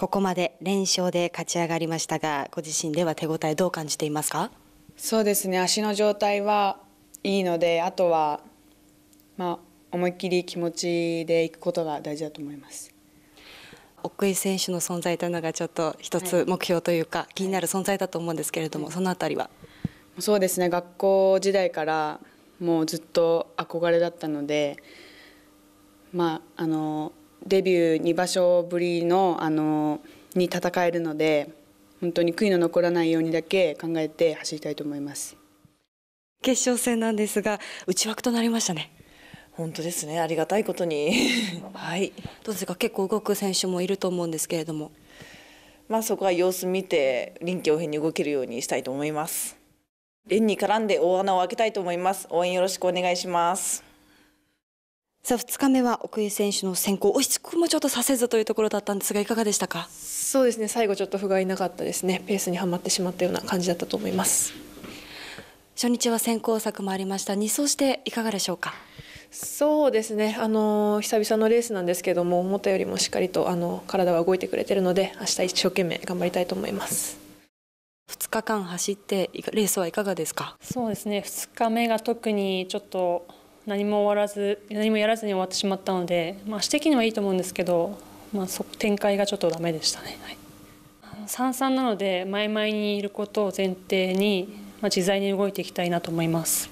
ここまで連勝で勝ち上がりましたがご自身では手応えどう感じていますかそうですね足の状態はいいのであとは、まあ、思いっきり気持ちでいくことが大事だと思います奥井選手の存在というのがちょっと一つ目標というか、気になる存在だと思うんですけれども、はい、そのあたりはそうですね学校時代からもうずっと憧れだったので、まあ、あのデビュー2場所ぶりのあのに戦えるので本当に悔いの残らないようにだけ考えて走りたいと思います決勝戦なんですが内枠となりましたね本当ですねありがたいことに はいどうですか結構動く選手もいると思うんですけれどもまあそこは様子見て臨機応変に動けるようにしたいと思います円に絡んで大穴を開けたいと思います応援よろしくお願いしますさあ2日目は奥井選手の選考落し着くもちょっとさせずというところだったんですがいかがでしたかそうですね最後ちょっと不甲斐なかったですねペースにはまってしまったような感じだったと思います初日は先行策もありました2走していかがでしょうかそうですねあの久々のレースなんですけども思ったよりもしっかりとあの体は動いてくれてるので明日一生懸命頑張りたいと思います2日間走ってレースはいかがですかそうですね2日目が特にちょっと何も終わらず何もやらずに終わってしまったので、まあ、私的にはいいと思うんですけど、まあ、展開がちょっとダメでしたね。はい々、い、なので前々にいることを前提に、まあ、自在に動いていきたいなと思います。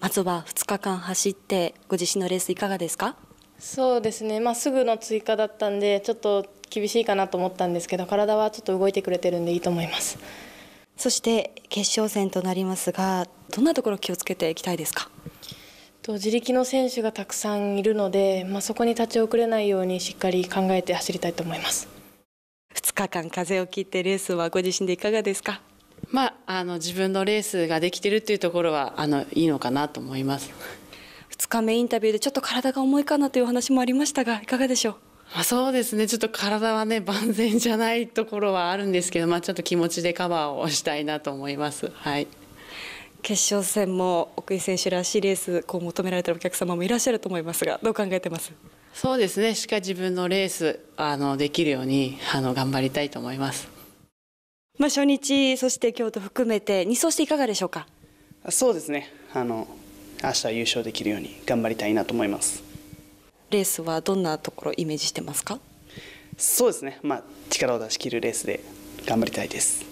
まずは2日間走ってご自身のレースいかがですかそうですね、まあ、すぐの追加だったんでちょっと厳しいかなと思ったんですけど体はちょっと動いてくれてるんでいいと思いますそして決勝戦となりますがどんなところ気をつけていきたいですかと自力の選手がたくさんいるので、まあ、そこに立ち遅れないようにしっかり考えて走りたいと思います2日間風を切ってレースはご自身でいかがですかまあ、あの自分のレースができてるっていうところはあのいいのかなと思います2日目インタビューでちょっと体が重いかなというお話もありましたがいかがでしょうあそうですねちょっと体はね万全じゃないところはあるんですけど、まあ、ちょっと気持ちでカバーをしたいなと思います。はい決勝戦も奥井選手らしいレースこう求められているお客様もいらっしゃると思いますがどう考えてますそうですねしっかり自分のレースあのできるようにあの頑張りたいと思います。まあ、初日そして京都含めて2走していかがでしょうかそうですねあの明日優勝できるように頑張りたいなと思いますレースはどんなところイメージしてますかそうですねまあ力を出し切るレースで頑張りたいです